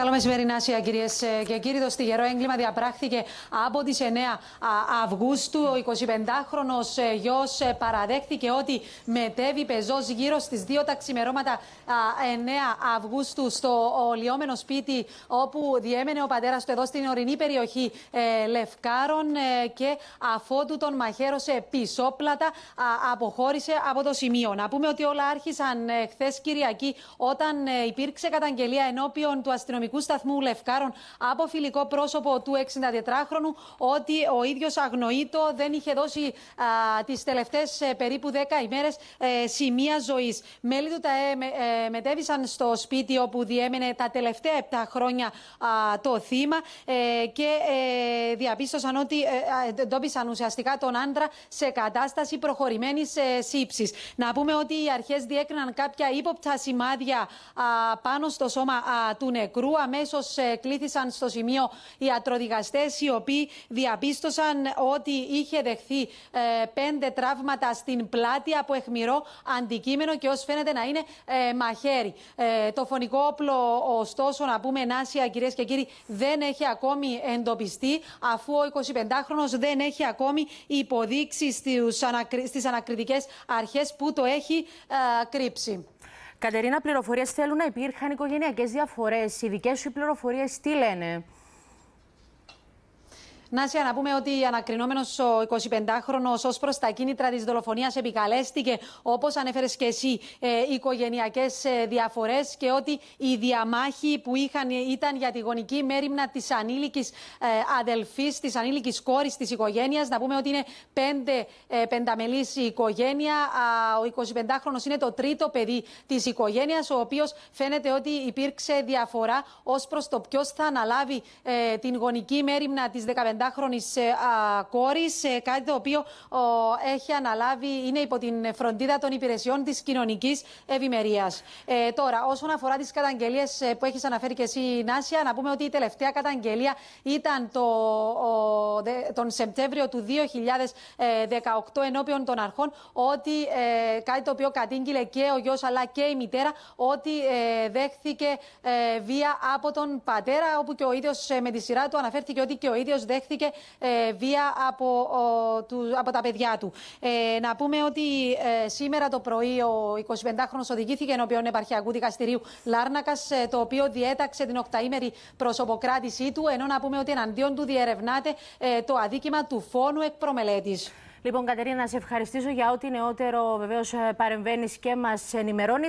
Καλό μεσημέρι Νάσια κυρίες ε, και κύριοι. Το στιγερό έγκλημα διαπράχθηκε από τις 9 Αυγούστου. Ο 25χρονο ε, γιος ε, παραδέχθηκε ότι μετέβη πεζός γύρω στις 2 τα ξημερώματα 9 Αυγούστου στο ολιόμενο σπίτι όπου διέμενε ο πατέρας του εδώ στην ορεινή περιοχή Λευκάρων και αφότου τον μαχαίρωσε πισόπλατα, αποχώρησε από το σημείο. Να πούμε ότι όλα άρχισαν χθες Κυριακή όταν υπήρξε καταγγελία ενώπιον του αστυνομικού σταθμού Λευκάρων από φιλικό πρόσωπο του 64 χρονου ότι ο ίδιος αγνοεί δεν είχε δώσει τις τελευταίες ε, περίπου 10 ημέρες ε, σημεία ζωής. Μέλη του τα ε, μετέβησαν στο σπίτι όπου διέμενε τα τελευταία 7 χρόνια α, το θύμα ε, και ε, διαπίστωσαν ότι ε, εντόπισαν ουσιαστικά τον άντρα σε κατάσταση προχωρημένης σύψης. Να πούμε ότι οι αρχές διέκριναν κάποια ύποπτα σημάδια α, πάνω στο σώμα α, του νεκρού αμέσως ε, κλήθησαν στο σημείο ατροδικαστέ οι οποίοι διαπίστωσαν ότι είχε δεχθεί ε, πέντε τραύματα στην πλάτη από αιχμηρό αντικείμενο και ως φαίνεται να είναι ε, μαχαίρι. Το φωνικό όπλο, ωστόσο, να πούμε, ενάσια κυρίες και κύριοι, δεν έχει ακόμη εντοπιστεί, αφού ο 25χρονο δεν έχει ακόμη υποδείξει στις ανακριτικές αρχές που το έχει κρύψει. Κατερίνα, πληροφορίες θέλουν να υπήρχαν οικογενειακές διαφορές. Οι δικές σου πληροφορίες τι λένε. Νάσια, να πούμε ότι ανακρινόμενος ο 25χρονο ως προς τα κίνητρα της δολοφονίας επικαλέστηκε, όπως ανέφερες και εσύ, ε, οικογενειακές ε, διαφορές και ότι η διαμάχη που είχαν ε, ήταν για τη γονική μέρημνα της ανήλικης ε, αδελφής, της ανήλικης κόρης της οικογένειας. Να πούμε ότι είναι πέντε ε, πενταμελής οικογένεια. Ο 25χρονο είναι το τρίτο παιδί της οικογένειας, ο οποίος φαίνεται ότι υπήρξε διαφορά ως προς το ποιος θα αναλάβει ε, την γονική μέρημνα της 15 30χρονη ε, κόρης, ε, κάτι το οποίο έχει αναλάβει, είναι υπό την φροντίδα των υπηρεσιών της κοινωνικής ευημερίας. Ε, τώρα, όσον αφορά τις καταγγελίες ε, που έχεις αναφέρει και εσύ, Νάσια, να πούμε ότι η τελευταία καταγγελία ήταν το, ο, δε, τον Σεπτέμβριο του 2018 ενώπιον των αρχών, ότι ε, κάτι το οποίο κατήγγειλε και ο γιος αλλά και η μητέρα, ότι ε, δέχθηκε βία από τον πατέρα, όπου και ο ίδιος με τη σειρά του αναφέρθηκε ότι και ο ίδιος δέχθηκε δέχθηκε ε, βία από, από τα παιδιά του. Ε, να πούμε ότι ε, σήμερα το πρωί ο 25χρονο οδηγήθηκε ενώπιον επαρχιακού δικαστηρίου Λάρνακας, το οποίο διέταξε την οκταήμερη προσωποκράτησή του, ενώ να πούμε ότι εναντίον του διερευνάται το αδίκημα του φόνου εκ προμελέτης. Λοιπόν, Κατερίνα, να σε ευχαριστήσω για ό,τι νεότερο βεβαίως παρεμβαίνεις και μας ενημερώνεις.